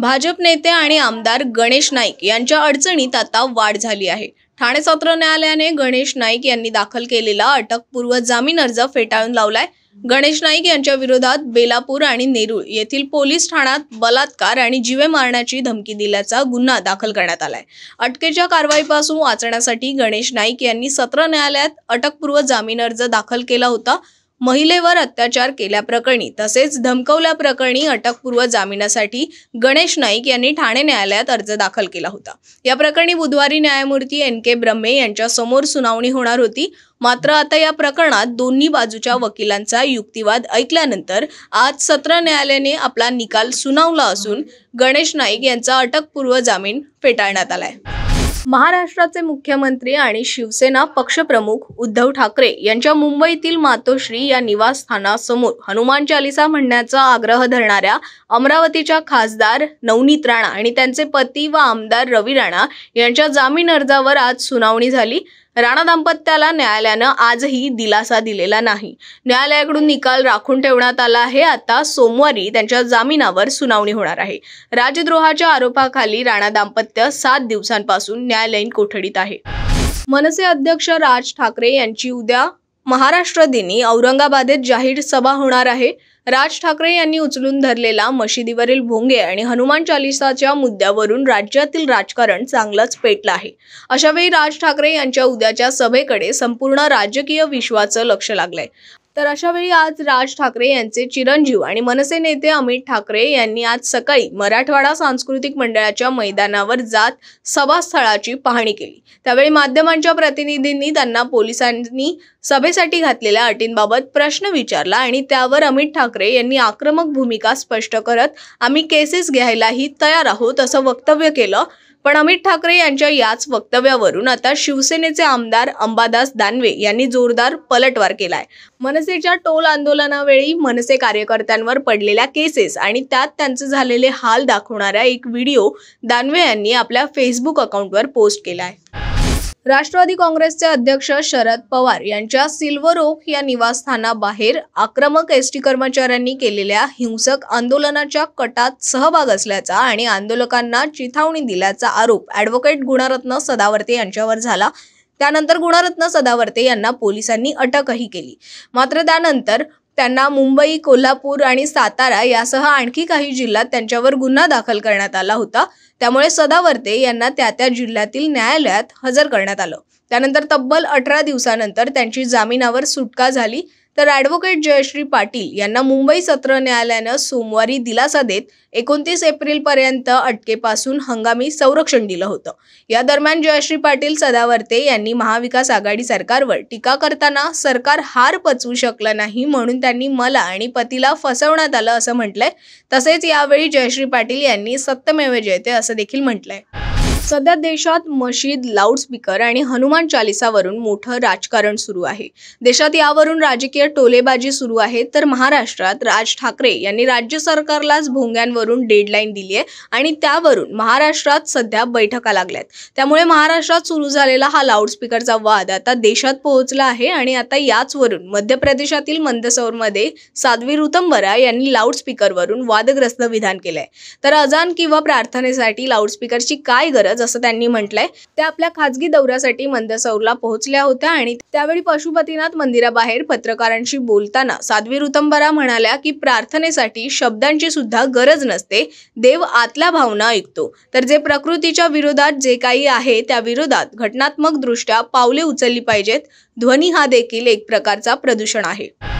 भाजप नेते आणि आमदार गणेश नाईक यांच्या अडचणीत आता वाढ झाली आहे ठाणे सत्र न्यायालयाने गणेश नाईक यांनी दाखल केलेला अटकपूर्व जामीन अर्ज फेटाळून लावलाय गणेश नाईक यांच्या विरोधात बेलापूर आणि नेरुळ येथील पोलीस ठाण्यात बलात्कार आणि जीवे मारण्याची धमकी दिल्याचा गुन्हा दाखल करण्यात आलाय अटकेच्या कारवाईपासून वाचण्यासाठी गणेश नाईक यांनी सत्र न्यायालयात अटकपूर्व जामीन अर्ज दाखल केला होता महिलेवर अत्याचार केल्याप्रकरणी तसेच धमकवल्याप्रकरणी अटकपूर्व जामिनासाठी गणेश नाईक यांनी ठाणे न्यायालयात अर्ज दाखल केला होता या प्रकरणी बुधवारी न्यायमूर्ती एन के ब्रह्मे यांच्या समोर सुनावणी होणार होती मात्र आता या प्रकरणात दोन्ही बाजूच्या वकिलांचा युक्तिवाद ऐकल्यानंतर आज सत्र न्यायालयाने आपला निकाल सुनावला असून गणेश नाईक यांचा अटकपूर्व जामीन फेटाळण्यात आलाय महाराष्ट्राचे मुख्यमंत्री आणि शिवसेना पक्षप्रमुख उद्धव ठाकरे यांच्या मुंबईतील मातोश्री या निवासस्थानासमोर हनुमान चालिसा म्हणण्याचा आग्रह धरणाऱ्या अमरावतीच्या खासदार नवनीत राणा आणि त्यांचे पती व आमदार रवी राणा यांच्या जामीन अर्जावर आज सुनावणी झाली राणा दाम्पत्याला न्यायालयानं आजही दिलासा दिलेला नाही न्यायालयाकडून निकाल राखून ठेवण्यात आला आहे आता सोमवारी त्यांच्या जामिनावर सुनावणी होणार आहे राजद्रोहाच्या आरोपाखाली राणा दाम्पत्य सात दिवसांपासून न्यायालयीन कोठडीत आहे मनसे अध्यक्ष राज ठाकरे यांची उद्या महाराष्ट्र दिनी औरंगाबादेत जाहीर सभा होणार आहे राज ठाकरे यांनी उचलून धरलेला मशिदीवरील भोंगे आणि हनुमान चालिसाच्या मुद्द्यावरून राज्यातील राजकारण चांगलंच पेटलं आहे अशावेळी राज ठाकरे यांच्या उद्याच्या सभेकडे संपूर्ण राजकीय विश्वाचं लक्ष लागलंय तर अशावेळी आज राज ठाकरे यांचे चिरंजीव आणि मनसे नेते अमित ठाकरे यांनी आज सकाळी मराठवाडा सांस्कृतिक मंडळाच्या मैदानावर जात सभास्थळाची पाहणी केली त्यावेळी माध्यमांच्या प्रतिनिधींनी त्यांना पोलिसांनी सभेसाठी घातलेल्या अटींबाबत प्रश्न विचारला आणि त्यावर अमित ठाकरे यांनी आक्रमक भूमिका स्पष्ट करत आम्ही केसेस घ्यायलाही तयार आहोत असं वक्तव्य केलं पण अमित ठाकरे यांच्या याच वक्तव्यावरून आता शिवसेनेचे आमदार अंबादास दानवे यांनी जोरदार पलटवार केलाय मनसेच्या टोल आंदोलनावेळी मनसे कार्यकर्त्यांवर पडलेल्या केसेस आणि त्यात त्यांचे झालेले हाल दाखवणारा एक व्हिडिओ दानवे यांनी आपल्या फेसबुक अकाउंटवर पोस्ट केलाय राष्ट्रवादी काँग्रेसचे अध्यक्ष शरद पवार यांच्या सिल्वर ओक या निवासस्थानाबाहेर आक्रमक एस टी कर्मचाऱ्यांनी केलेल्या हिंसक आंदोलनाच्या कटात सहभाग असल्याचा आणि आंदोलकांना चिथावणी दिल्याचा आरोप ॲडव्होकेट गुणरत्न सदावर्ते यांच्यावर झाला त्यानंतर गुणारत्न सदावर्ते यांना पोलिसांनी अटकही केली मात्र त्यानंतर त्यांना मुंबई कोल्हापूर आणि सातारा यासह आणखी काही जिल्ह्यात त्यांच्यावर गुन्हा दाखल करण्यात आला होता त्यामुळे सदावर्ते यांना त्या त्या जिल्ह्यातील न्यायालयात हजर करण्यात आलं त्यानंतर तब्बल अठरा दिवसानंतर त्यांची जामिनावर सुटका झाली तर ॲडव्होकेट जयश्री पाटील यांना मुंबई सत्र न्यायालयानं सोमवारी दिलासा देत एकोणतीस एप्रिलपर्यंत अटकेपासून हंगामी संरक्षण दिलं होतं या दरम्यान जयश्री पाटील सदावर्ते यांनी महाविकास आघाडी सरकारवर टीका करताना सरकार हार पचवू शकलं नाही म्हणून त्यांनी मला आणि पतीला फसवण्यात आलं असं म्हटलंय तसेच यावेळी जयश्री पाटील यांनी सत्यमेव जयते असं देखील म्हटलंय सध्या देशात मशीद लाऊडस्पीकर आणि हनुमान चालिसावरून मोठं राजकारण सुरू आहे देशात यावरून राजकीय टोलेबाजी सुरू आहे तर महाराष्ट्रात राज ठाकरे यांनी राज्य सरकारलाच भोंग्यांवरून डेडलाईन दिली आहे आणि त्यावरून महाराष्ट्रात सध्या बैठका लागल्यात त्यामुळे महाराष्ट्रात सुरू झालेला हा लाऊडस्पीकरचा वाद आता देशात पोहोचला आहे आणि आता याचवरून मध्य प्रदेशातील मंदसौरमध्ये साध्वी ऋतंबरा यांनी लाऊडस्पीकरवरून वादग्रस्त विधान केलंय तर अजान किंवा प्रार्थनेसाठी लाऊडस्पीकरची काय गरज जसं त्यांनी म्हटलंय त्या आपल्या खाजगी दौऱ्यासाठी मंदसौरला पोहोचल्या होत्या आणि त्यावेळी पशुपतीनाथ मंदिराबाहेर पत्रकारांशी बोलताना साध्वी रुतंबरा म्हणाल्या की प्रार्थनेसाठी शब्दांची सुद्धा गरज नसते देव आतल्या भावना ऐकतो तर जे प्रकृतीच्या विरोधात जे काही आहे त्या विरोधात घटनात्मक दृष्ट्या पावले उचलली पाहिजेत ध्वनी हा देखील एक प्रकारचा प्रदूषण आहे